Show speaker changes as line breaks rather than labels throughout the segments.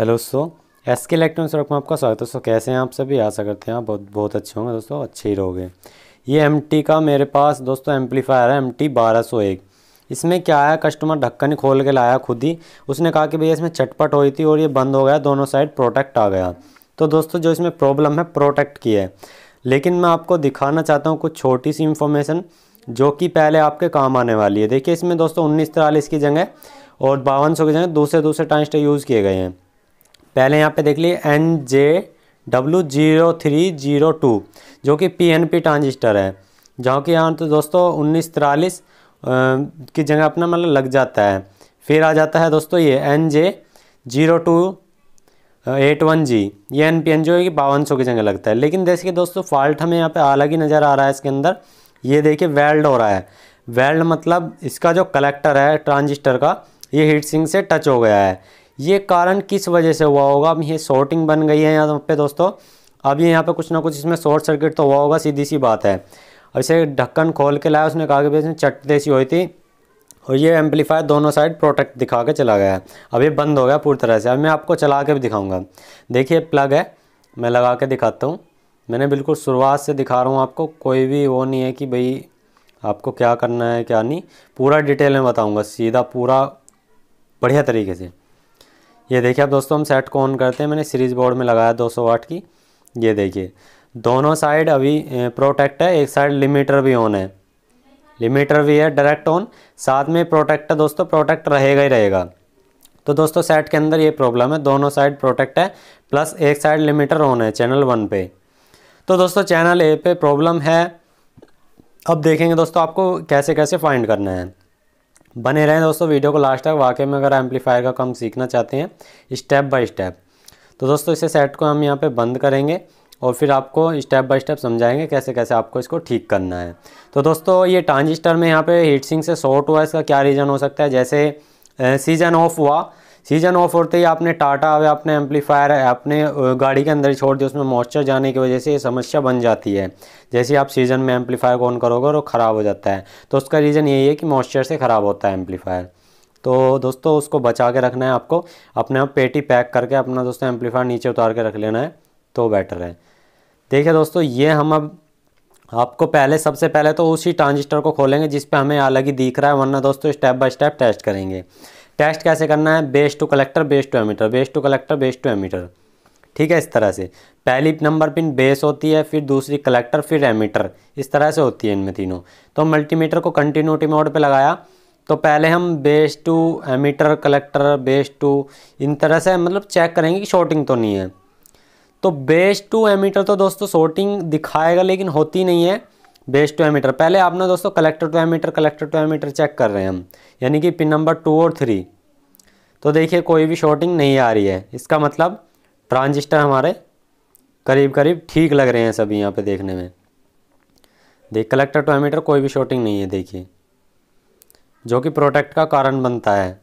hello दोस्तों S के electronics सड़क में आपका स्वागत है दोस्तों कैसे हैं आप सभी आशा करते हैं आप बहुत बहुत अच्छे होंगे दोस्तों अच्छे ही रहोगे ये एम टी का मेरे पास दोस्तों एम्पलीफायर है एम टी बारह सौ एक इसमें क्या आया कस्टमर ढक्कन खोल के लाया खुद ही उसने कहा कि भैया इसमें चटपट हुई थी और ये बंद हो गया दोनों साइड प्रोटेक्ट आ गया तो दोस्तों जो इसमें प्रॉब्लम है प्रोटेक्ट की है लेकिन मैं आपको दिखाना चाहता हूँ कुछ छोटी सी इन्फॉर्मेशन जो कि पहले आपके काम आने वाली है देखिए इसमें दोस्तों उन्नीस तिरालीस की जगह और बावन की जगह दूसरे दूसरे टाइंस्टर यूज़ किए गए हैं पहले यहाँ पे देख लिए N J W zero three zero two जो कि पी एन पी ट्रांजिस्टर है जहाँ कि यहाँ तो दोस्तों उन्नीस तिरालीस की जगह अपना मतलब लग जाता है फिर आ जाता है दोस्तों ये N J zero two eight one G ये एन पी एन जो है कि बावन सौ की जगह लगता है लेकिन देखिए दोस्तों फॉल्ट हमें यहाँ पे अलग ही नज़र आ रहा है इसके अंदर ये देखिए वेल्ड हो रहा है वेल्ड मतलब इसका जो कलेक्टर है ट्रांजिस्टर का ये हीट सिंह से टच हो गया है ये कारण किस वजह से हुआ होगा अब ये शॉर्टिंग बन गई है यहाँ पे दोस्तों अब ये यहाँ पे कुछ ना कुछ इसमें शॉर्ट सर्किट तो हुआ होगा सीधी सी बात है और इसे ढक्कन खोल के लाया उसने कहा कि भाई इसमें चट देसी हुई थी और ये एम्पलीफायर दोनों साइड प्रोटेक्ट दिखा के चला गया है अब ये बंद हो गया पूरी तरह से अब मैं आपको चला के भी दिखाऊँगा देखिए प्लग है मैं लगा के दिखाता हूँ मैंने बिल्कुल शुरुआत से दिखा रहा हूँ आपको कोई भी वो नहीं है कि भाई आपको क्या करना है क्या नहीं पूरा डिटेल में बताऊँगा सीधा पूरा बढ़िया तरीके से ये देखिए अब दोस्तों हम सेट को ऑन करते हैं मैंने सीरीज बोर्ड में लगाया 200 वाट की ये देखिए दोनों साइड अभी प्रोटेक्ट है एक साइड लिमिटर भी ऑन है लिमिटर भी है डायरेक्ट ऑन साथ में प्रोटेक्ट है दोस्तों प्रोटेक्ट रहेगा ही रहेगा तो दोस्तों सेट के अंदर ये प्रॉब्लम है दोनों साइड प्रोटेक्ट है प्लस एक साइड लिमिटर ऑन है चैनल वन पे तो दोस्तों चैनल ए पे प्रॉब्लम है अब देखेंगे दोस्तों आपको कैसे कैसे फाइंड करना है बने रहें दोस्तों वीडियो को लास्ट तक वाकई में अगर एम्पलीफायर का काम सीखना चाहते हैं स्टेप बाय स्टेप तो दोस्तों इसे सेट को हम यहाँ पे बंद करेंगे और फिर आपको स्टेप बाय स्टेप समझाएंगे कैसे कैसे आपको इसको ठीक करना है तो दोस्तों ये ट्रांजिस्टर में यहाँ पे हीट सिंह से शॉर्ट हुआ इसका क्या रीज़न हो सकता है जैसे सीजन ऑफ हुआ सीजन ऑफ होते ही आपने टाटा अब आपने एम्पलीफायर अपने गाड़ी के अंदर छोड़ दिया उसमें मॉइस्चर जाने की वजह से ये समस्या बन जाती है जैसे आप सीज़न में एम्पलीफायर को ऑन करोगे और वो ख़राब हो जाता है तो उसका रीज़न यही है कि मॉइस्चर से ख़राब होता है एम्पलीफायर तो दोस्तों उसको बचा के रखना है आपको अपने आप पेटी पैक करके अपना दोस्तों एम्पलीफायर नीचे उतार के रख लेना है तो बेटर है देखिए दोस्तों ये हम अब आपको पहले सबसे पहले तो उसी ट्रांजिस्टर को खोलेंगे जिस पे हमें अलग ही दिख रहा है वरना दोस्तों स्टेप बाय स्टेप टेस्ट करेंगे टेस्ट कैसे करना है base to collector base to emitter base to collector base to emitter ठीक है इस तरह से पहली नंबर पिन बेस होती है फिर दूसरी कलेक्टर फिर एमीटर इस तरह से होती है इनमें तीनों तो मल्टीमीटर को कंटिन्यूटी मोड पे लगाया तो पहले हम base to emitter collector base to इन तरह से मतलब चेक करेंगे कि शॉर्टिंग तो नहीं है तो बेस टू एमीटर तो दोस्तों शॉर्टिंग दिखाएगा लेकिन होती नहीं है बेस टू एमीटर पहले आप ना दोस्तों collector to emitter collector to emitter check कर रहे हैं हम यानी कि पिन नंबर टू और थ्री तो देखिए कोई भी शॉर्टिंग नहीं आ रही है इसका मतलब ट्रांजिस्टर हमारे करीब करीब ठीक लग रहे हैं सभी यहाँ पे देखने में देख कलेक्टर टू एमीटर कोई भी शॉर्टिंग नहीं है देखिए जो कि प्रोटेक्ट का कारण बनता है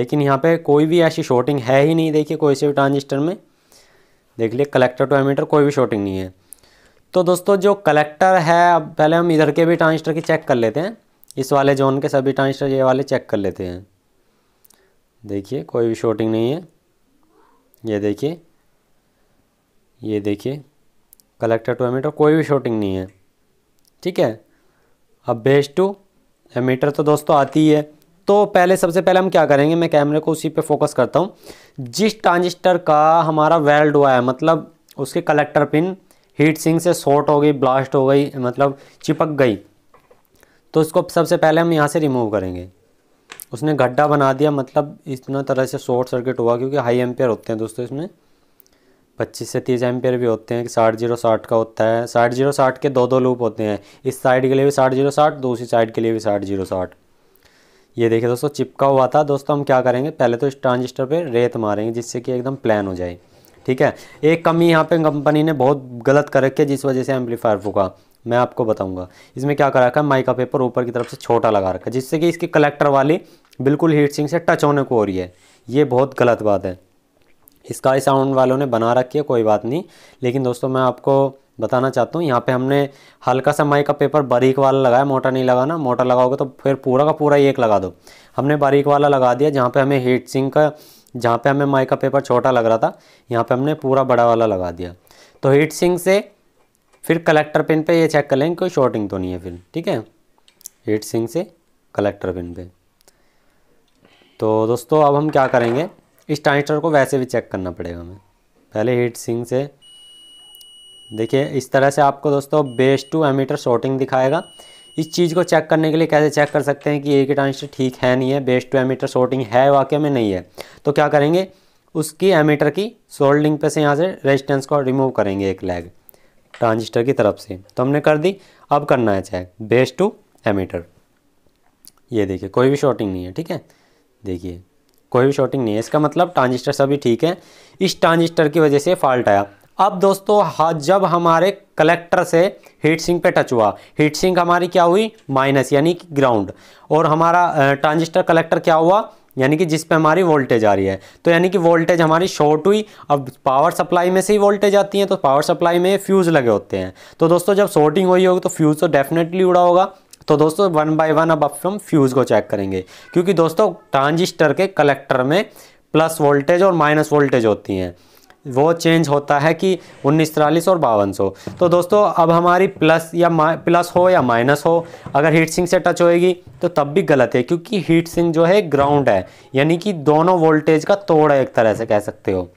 लेकिन यहाँ पर कोई भी ऐसी शॉर्टिंग है ही नहीं देखिए कोई से भी ट्रांजिस्टर में देख लिए कलेक्टर टू एमीटर कोई भी शॉर्टिंग नहीं है तो दोस्तों जो कलेक्टर है अब पहले हम इधर के भी ट्रांजिस्टर की चेक कर लेते हैं इस वाले जोन के सभी ट्रांजिस्टर ये वाले चेक कर लेते हैं देखिए कोई भी शॉर्टिंग नहीं है ये देखिए ये देखिए कलेक्टर टू एमीटर कोई भी शॉर्टिंग नहीं है ठीक है अब बेस टू एमीटर तो दोस्तों आती है तो पहले सबसे पहले हम क्या करेंगे मैं कैमरे को उसी पे फोकस करता हूँ जिस ट्रांजिस्टर का हमारा वेल्ड हुआ है मतलब उसके कलेक्टर पिन हीट सिंह से शॉर्ट हो गई ब्लास्ट हो गई मतलब चिपक गई तो इसको सबसे पहले हम यहाँ से रिमूव करेंगे उसने गड्ढा बना दिया मतलब इतना तरह से शॉर्ट सर्किट हुआ क्योंकि हाई एम्पेयर होते हैं दोस्तों इसमें पच्चीस से तीस एम्पेयर भी होते हैं कि साठ जीरो साठ का होता है साठ जीरो साठ के दो दो लूप होते हैं इस साइड के लिए भी साठ जीरो साठ दूसरी साइड के लिए भी साठ जीरो साठ ये देखिए दोस्तों चिपका हुआ था दोस्तों हम क्या करेंगे पहले तो इस ट्रांजिस्टर पर रेत मारेंगे जिससे कि एकदम प्लान हो जाए ठीक है एक कमी यहाँ पे कंपनी ने बहुत गलत कर रखी है जिस वजह से एम्पलीफायर फूका मैं आपको बताऊंगा इसमें क्या करा रखा है माइका पेपर ऊपर की तरफ से छोटा लगा रखा है जिससे कि इसकी कलेक्टर वाली बिल्कुल हीट सिंह से टच होने को हो रही है ये बहुत गलत बात है स्काई साउंड वालों ने बना रखी है कोई बात नहीं लेकिन दोस्तों मैं आपको बताना चाहता हूँ यहाँ पे हमने हल्का सा माई का पेपर बारीक वाला लगाया मोटा नहीं लगाना मोटा लगाओगे तो फिर पूरा का पूरा एक लगा दो हमने बारीक वाला लगा दिया जहाँ पे हमें हीट सिंक का जहाँ पे हमें माइका पेपर छोटा लग रहा था यहाँ पे हमने पूरा बड़ा वाला लगा दिया तो हीट सिंक से फिर कलेक्टर पिन पे ये चेक कर लेंगे कोई शॉर्टिंग तो नहीं है फिर ठीक है हीट सिंक से कलेक्टर पिन पे तो दोस्तों अब हम क्या करेंगे इस ट्रांजिस्टर को वैसे भी चेक करना पड़ेगा हमें पहले हीट सिंक से देखिए इस तरह से आपको दोस्तों बेस टू एमीटर शॉर्टिंग दिखाएगा इस चीज़ को चेक करने के लिए कैसे चेक कर सकते हैं कि एक ट्रांजिस्टर ठीक है नहीं है बेस्ट टू एमीटर शॉर्टिंग है वाकई में नहीं है तो क्या करेंगे उसकी एमीटर की सोल्डिंग पे से यहाँ से रेजिस्टेंस को रिमूव करेंगे एक लैग ट्रांजिस्टर की तरफ से तो हमने कर दी अब करना है चेक बेस टू एमीटर ये देखिए कोई भी शॉर्टिंग नहीं है ठीक है देखिए कोई भी शॉर्टिंग नहीं है इसका मतलब ट्रांजिस्टर सभी ठीक है इस ट्रांजिस्टर की वजह से फॉल्ट आया अब दोस्तों हाँ जब हमारे कलेक्टर से हीट सिंक पे टच हुआ हीट सिंक हमारी क्या हुई माइनस यानी कि ग्राउंड और हमारा ट्रांजिस्टर कलेक्टर क्या हुआ यानी कि जिस पे हमारी वोल्टेज आ रही है तो यानी कि वोल्टेज हमारी शॉर्ट हुई अब पावर सप्लाई में से ही वोल्टेज आती है तो पावर सप्लाई में फ्यूज़ लगे होते हैं तो दोस्तों जब शॉर्टिंग हुई होगी तो फ्यूज़ तो डेफिनेटली उड़ा होगा तो दोस्तों वन बाय वन अब हम फ्यूज़ को चेक करेंगे क्योंकि दोस्तों ट्रांजिस्टर के कलेक्टर में प्लस वोल्टेज और माइनस वोल्टेज होती हैं वो चेंज होता है कि उन्नीस तिरालीस और बावन सौ तो दोस्तों अब हमारी प्लस या प्लस हो या माइनस हो अगर हीट सिंह से टच होएगी तो तब भी गलत है क्योंकि हीट सिंह जो है ग्राउंड है यानी कि दोनों वोल्टेज का तोड़ है एक तरह से कह सकते हो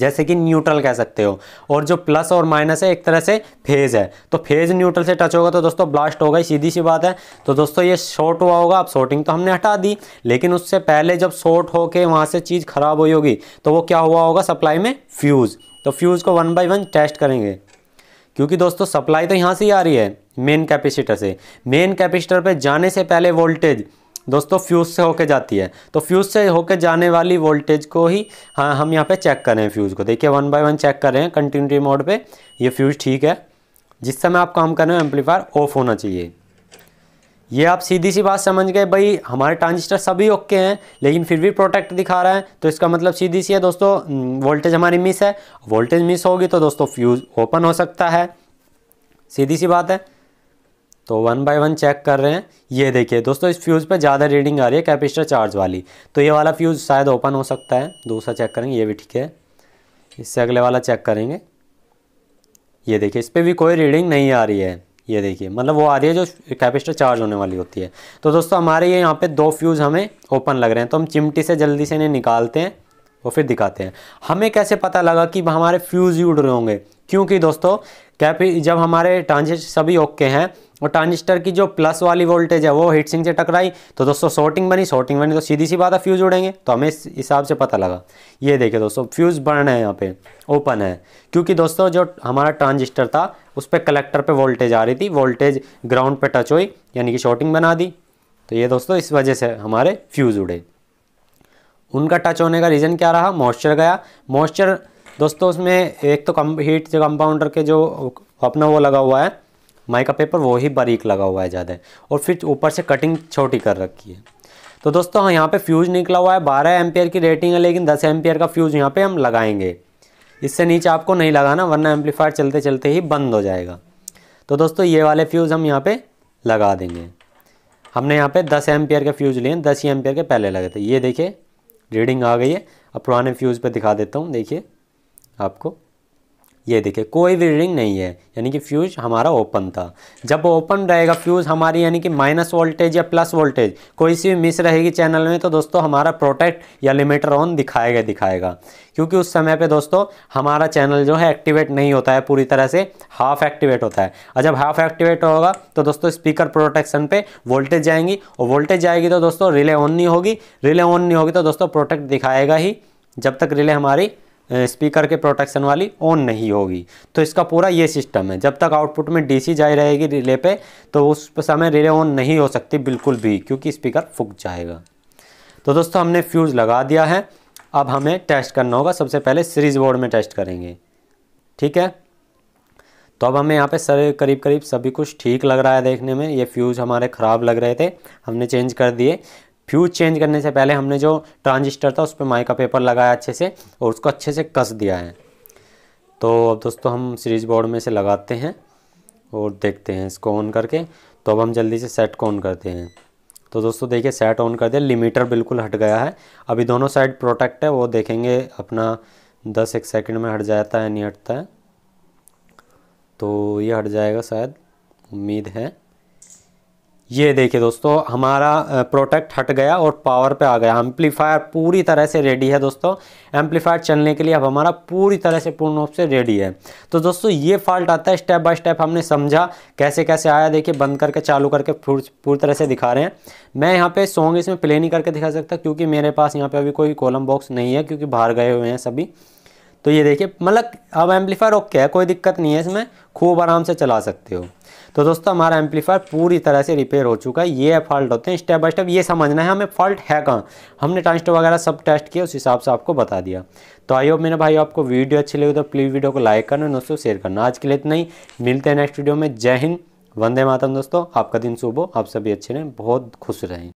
जैसे कि न्यूट्रल कह सकते हो और जो प्लस और माइनस है एक तरह से फेज़ है तो फेज़ न्यूट्रल से टच होगा तो दोस्तों ब्लास्ट होगा ही सीधी सी बात है तो दोस्तों ये शॉर्ट हुआ होगा अब शॉर्टिंग तो हमने हटा दी लेकिन उससे पहले जब शॉर्ट होके वहाँ से चीज़ ख़राब हुई होगी तो वो क्या हुआ होगा सप्लाई में फ्यूज़ तो फ्यूज़ को वन बाई वन टेस्ट करेंगे क्योंकि दोस्तों सप्लाई तो यहाँ से ही आ रही है मेन कैपेसिटर से मेन कैपेसिटर पे जाने से पहले वोल्टेज दोस्तों फ्यूज़ से होके जाती है तो फ्यूज़ से होके जाने वाली वोल्टेज को ही हाँ हम यहाँ पे चेक कर रहे हैं फ्यूज़ को देखिए वन बाय वन चेक कर रहे हैं कंटिन्यूटी मोड पे ये फ्यूज़ ठीक है जिस समय आप काम कर रहे हो एम्पलीफायर ऑफ होना चाहिए ये आप सीधी सी बात समझ गए भाई हमारे ट्रांजिस्टर सभी ओके हैं लेकिन फिर भी प्रोटेक्ट दिखा रहा है तो इसका मतलब सीधी सी है दोस्तों वोल्टेज हमारी मिस है वोल्टेज मिस होगी तो दोस्तों फ्यूज़ ओपन हो सकता है सीधी सी बात है तो वन बाय वन चेक कर रहे हैं ये देखिए दोस्तों इस फ्यूज़ पे ज़्यादा रीडिंग आ रही है कैपेसिटर चार्ज वाली तो ये वाला फ्यूज़ शायद ओपन हो सकता है दूसरा चेक करेंगे ये भी ठीक है इससे अगले वाला चेक करेंगे ये देखिए इस पर भी कोई रीडिंग नहीं आ रही है ये देखिए मतलब वो आ रही है जो कैपेसिटर चार्ज होने वाली होती है तो दोस्तों हमारे ये यहाँ पे दो फ्यूज़ हमें ओपन लग रहे हैं तो हम चिमटी से जल्दी से इन्हें निकालते हैं और फिर दिखाते हैं हमें कैसे पता लगा कि हमारे फ्यूज़ ही उड़ रहे होंगे क्योंकि दोस्तों कैप जब हमारे ट्रांजिस्टर सभी ओके हैं और ट्रांजिस्टर की जो प्लस वाली वोल्टेज है वो हीट सिंह से टकराई तो दोस्तों शॉर्टिंग बनी शॉर्टिंग बनी तो सीधी सी बात है फ्यूज़ उड़ेंगे तो हमें इस हिसाब से पता लगा ये देखिए दोस्तों फ्यूज़ बर्न है यहाँ पे ओपन है क्योंकि दोस्तों जो हमारा ट्रांजिस्टर था उस पर कलेक्टर पर वोल्टेज आ रही थी वोल्टेज ग्राउंड पर टच हुई यानी कि शॉर्टिंग बना दी तो ये दोस्तों इस वजह से हमारे फ्यूज़ उड़े उनका टच होने का रीज़न क्या रहा मॉइस्चर गया मॉइस्चर दोस्तों उसमें एक तो कम हीट जो कंपाउंडर के जो अपना वो लगा हुआ है माइका पेपर वो ही बारीक लगा हुआ है ज़्यादा और फिर ऊपर से कटिंग छोटी कर रखी है तो दोस्तों हाँ यहाँ पे फ्यूज़ निकला हुआ है बारह एम्पियर की रेटिंग है लेकिन दस एम्पियर का फ्यूज़ यहाँ पे हम लगाएंगे इससे नीचे आपको नहीं लगाना वरना एम्पलीफायर चलते चलते ही बंद हो जाएगा तो दोस्तों ये वाले फ्यूज़ हम यहाँ पे लगा देंगे हमने यहाँ पे 10 एम्पियर के फ्यूज़ लिए दस ही एम्पियर के पहले लगे थे ये देखिए रीडिंग आ गई है अब पुराने फ्यूज़ पर दिखा देता हूँ देखिए आपको ये देखिए कोई भी रीडिंग नहीं है यानी कि फ्यूज़ हमारा ओपन था जब ओपन रहेगा फ्यूज़ हमारी यानी कि माइनस वोल्टेज या प्लस वोल्टेज कोई सी भी मिस रहेगी चैनल में तो दोस्तों हमारा प्रोटेक्ट या लिमिटर ऑन दिखाएगा दिखाएगा क्योंकि उस समय पे दोस्तों हमारा चैनल जो है एक्टिवेट नहीं होता है पूरी तरह से हाफ एक्टिवेट होता है और जब हाफ एक्टिवेट होगा तो दोस्तों स्पीकर प्रोटेक्शन पे वोल्टेज जाएंगी और वोल्टेज जाएगी तो दोस्तों रिले ऑन नहीं होगी रिले ऑन नहीं होगी तो दोस्तों प्रोटेक्ट दिखाएगा ही जब तक रिले हमारी स्पीकर के प्रोटेक्शन वाली ऑन नहीं होगी तो इसका पूरा ये सिस्टम है जब तक आउटपुट में डीसी जाए रहेगी रिले पे तो उस समय रिले ऑन नहीं हो सकती बिल्कुल भी क्योंकि स्पीकर फूक जाएगा तो दोस्तों हमने फ्यूज़ लगा दिया है अब हमें टेस्ट करना होगा सबसे पहले सीरीज बोर्ड में टेस्ट करेंगे ठीक है तो अब हमें यहाँ पे सर करीब करीब सभी कुछ ठीक लग रहा है देखने में ये फ्यूज़ हमारे ख़राब लग रहे थे हमने चेंज कर दिए फ्यूज चेंज करने से पहले हमने जो ट्रांजिस्टर था उस पर माई का पेपर लगाया अच्छे से और उसको अच्छे से कस दिया है तो अब दोस्तों हम सीरीज बोर्ड में से लगाते हैं और देखते हैं इसको ऑन करके तो अब हम जल्दी से सेट को ऑन करते हैं तो दोस्तों देखिए सेट ऑन कर दिया लिमिटर बिल्कुल हट गया है अभी दोनों साइड प्रोटेक्ट है वो देखेंगे अपना दस एक सेकेंड में हट जाता है नहीं हटता है तो ये हट जाएगा शायद उम्मीद है ये देखिए दोस्तों हमारा प्रोडक्ट हट गया और पावर पे आ गया एम्पलीफायर पूरी तरह से रेडी है दोस्तों एम्पलीफायर चलने के लिए अब हमारा पूरी तरह से पूर्ण रूप से रेडी है तो दोस्तों ये फॉल्ट आता है स्टेप बाय स्टेप हमने समझा कैसे कैसे आया देखिए बंद करके चालू करके पूरी तरह से दिखा रहे हैं मैं यहाँ पर सॉन्ग इसमें प्ले नहीं करके दिखा सकता क्योंकि मेरे पास यहाँ पर अभी कोई कॉलम बॉक्स नहीं है क्योंकि बाहर गए हुए हैं सभी तो ये देखिए मतलब अब एम्पलीफायर ओके है कोई दिक्कत नहीं है इसमें खूब आराम से चला सकते हो तो दोस्तों हमारा एम्पलीफायर पूरी तरह से रिपेयर हो चुका है ये फॉल्ट होते हैं स्टेप बाय स्टेप ये समझना है हमें फॉल्ट है कहाँ हमने ट्रांसटर वगैरह सब टेस्ट किया उस हिसाब से आपको बता दिया तो आई होप मेरे भाई आपको वीडियो अच्छी लगी तो प्लीज़ वीडियो को लाइक करना दोस्तों शेयर करना आज के लिए इतना ही मिलते हैं नेक्स्ट वीडियो में जय हिंद वंदे मातम दोस्तों आपका दिन शुभ हो आप सभी अच्छे रहें बहुत खुश रहें